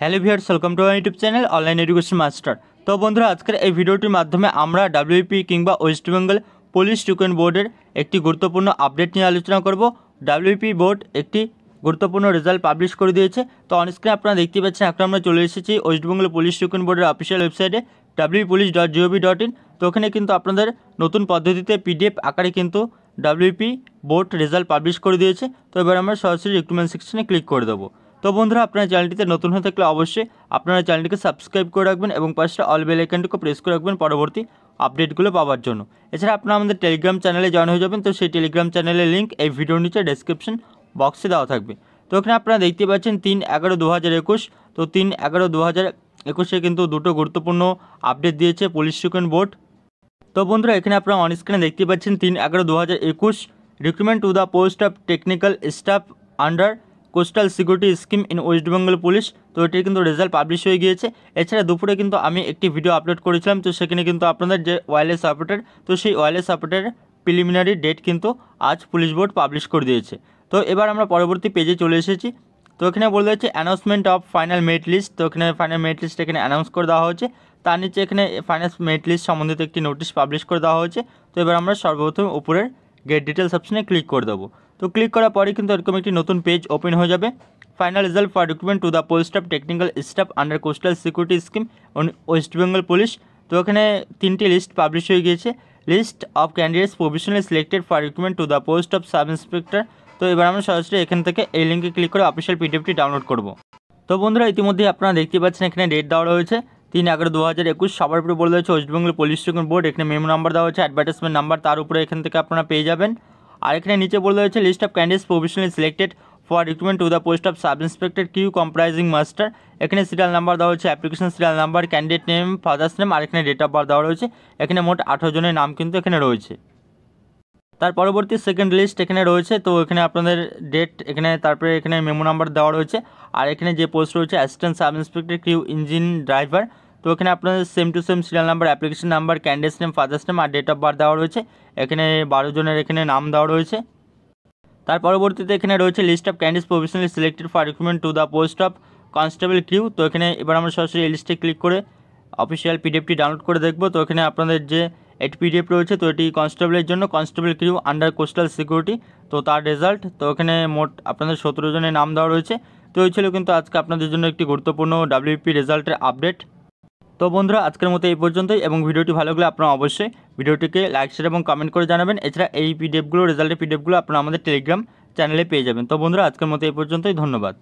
hello viewers welcome to আমার YouTube channel online education master তো বন্ধুরা আজকের এই ভিডিওটির মাধ্যমে আমরা ডাব্লিউপি কিংবা ওয়েস্টবেঙ্গল পুলিশ রিক্রুটমেন্ট বোর্ডের একটি গুরুত্বপূর্ণ আপডেট নিয়ে আলোচনা করব ডাব্লিউপি বোর্ড একটি গুরুত্বপূর্ণ রেজাল্ট পাবলিশ করে দিয়েছে তো অনস্ক্রিনে আপনারা দেখতে পাচ্ছেন এখন আমরা চলে এসেছি ওয়েস্টবেঙ্গল পুলিশ রিক্রুটমেন্ট বোর্ডের অফিসিয়াল ওয়েবসাইটে W police dot G O V dot in তো ওখানে কিন্তু আপনাদের নতুন পদ্ধতিতে পিডিএফ আকারে কিন্তু ডাব্লিউপি বোর্ড রেজাল্ট পাবলিশ করে দিয়েছে তো এবার আমরা সরাসরি রিক্রুটমেন্ট সেকশনে ক্লিক করে দেবো তো বন্ধুরা আপনারা চ্যানেলটিকে নতুন হলে অবশ্যই আপনারা চ্যানেলটিকে সাবস্ক্রাইব করে রাখবেন এবং পাশে থাকা অল বেল আইকনটিকে প্রেস করে রাখবেন পরবর্তী আপডেটগুলো পাওয়ার জন্য এছাড়া আপনারা আমাদের টেলিগ্রাম চ্যানেলে জয়েন হয়ে যাবেন তো সেই টেলিগ্রাম চ্যানেলের লিংক এই ভিডিওর নিচে ডেসক্রিপশন বক্সে দেওয়া থাকবে তো এখানে আপনারা দেখতে পাচ্ছেন 3 11 2021 তো 3 11 2021 এ কিন্তু দুটো গুরুত্বপূর্ণ আপডেট দিয়েছে পুলিশ রিক্রুটমেন্ট বোর্ড তো বন্ধুরা এখানে আপনারা অন স্ক্রিন দেখতে পাচ্ছেন 3 11 2021 recruitment to the post of technical staff under coastal security scheme in West Bengal police তো এটির কিন্তু রেজাল্ট পাবলিশ হয়ে গিয়েছে এছাড়া দুপুরে কিন্তু আমি একটি ভিডিও আপলোড করেছিলাম তো সেখানে কিন্তু আপনাদের যে ওয়ারলেস অপারেটার তো সেই ওয়ারলেস অপারেটারের প্রিলিমিনারি ডেট কিন্তু আজ পুলিশ বোর্ড পাবলিশ করে দিয়েছে তো এবার আমরা পরবর্তী পেজে চলে এসেছি তো এখানে বলে দিচ্ছে announcement of final merit list তো এখানে ফাইনাল মেট লিস্ট এখানে অ্যানাউন্স করে দেওয়া হয়েছে তার নিচে এখানে ফাইনাল মেট লিস্ট সম্বন্ধিত একটি নোটিশ পাবলিশ করে দেওয়া হয়েছে তো এবার আমরা সর্বপ্রথম উপরের গেট ডিটেলস অপশানে ক্লিক করে দেবো তো ক্লিক করার পরে কিন্তু এরকম একটি নতুন পেজ ওপেন হয়ে যাবে final result for recruitment to the post staff technical staff under coastal security scheme West Bengal police তো এখানে তিনটি লিস্ট পাবলিশ হয়ে গিয়েছে list of candidates professionally selected for recruitment to the post of sub inspector তো এবার আমরা সরাসরি এখান থেকে এই লিঙ্কে ক্লিক করে অফিসিয়াল পিডিএফটি ডাউনলোড করব তো বন্ধুরা ইতিমধ্যে আপনারা দেখতে পাচ্ছেন এখানে ডেট দেওয়া রয়েছে তিন এগারো দু হাজার একুশ সবার উপরে বলে রয়েছে West Bengal police station board এখানে মেমো নাম্বার দেওয়া হয়েছে অ্যাডভার্টাইজমেন্ট নাম্বার তার উপরে এখান থেকে আপনারা পেয়ে যাবেন আর এখানে নিচে বলে রয়েছে list of candidates professionally selected for recruitment to the post of sub inspector Q comprising master এখানে সিরিয়াল নাম্বার দেওয়া হয়েছে application serial number candidate name father's name আর এখানে ডেট অফ বার্থ দেওয়া রয়েছে এখানে মোট আঠারো জনের নাম কিন্তু এখানে রয়েছে তার পরবর্তী সেকেন্ড লিস্ট এখানে রয়েছে তো এখানে আপনাদের ডেট এখানে তারপরে এখানে মেমো নাম্বার দেওয়া রয়েছে আর এখানে যে পোস্ট রয়েছে assistant sub inspector Q engine driver তো এখানে আপনাদের same to same serial number application number candidate name father's name আর ডেট অফ বার্থ দেওয়া রয়েছে এখানে বারো জনের এখানে নাম দেওয়া রয়েছে তার পরবর্তীতে এখানে রয়েছে list of candidates professionally selected for recruitment to the post of constable Q তো এখানে এবার আমরা সরাসরি এই লিস্টে ক্লিক করে অফিসিয়াল পিডিএফটি ডাউনলোড করে দেখব তো এখানে আপনাদের যে এটি পিডিএফ রয়েছে তো এটি কনস্টেবলের জন্য constable Q under coastal security তো তার রেজাল্ট তো এখানে মোট আপনাদের সতেরো জনের নাম দেওয়া রয়েছে তো এই ছিল কিন্তু আজকে আপনাদের জন্য একটি গুরুত্বপূর্ণ ডাব্লিউপি রেজাল্টের আপডেট তো বন্ধুরা আজকের মতো এই পর্যন্তই এবং ভিডিওটি ভালো লাগলে আপনারা অবশ্যই ভিডিওটিকে লাইক শেয়ার এবং কমেন্ট করে জানাবেন এছাড়া এই পিডিএফগুলো রেজাল্টের পিডিএফগুলো আপনারা আমাদের টেলিগ্রাম চ্যানেলে পেয়ে যাবেন তো বন্ধুরা আজকের মতো এই পর্যন্তই ধন্যবাদ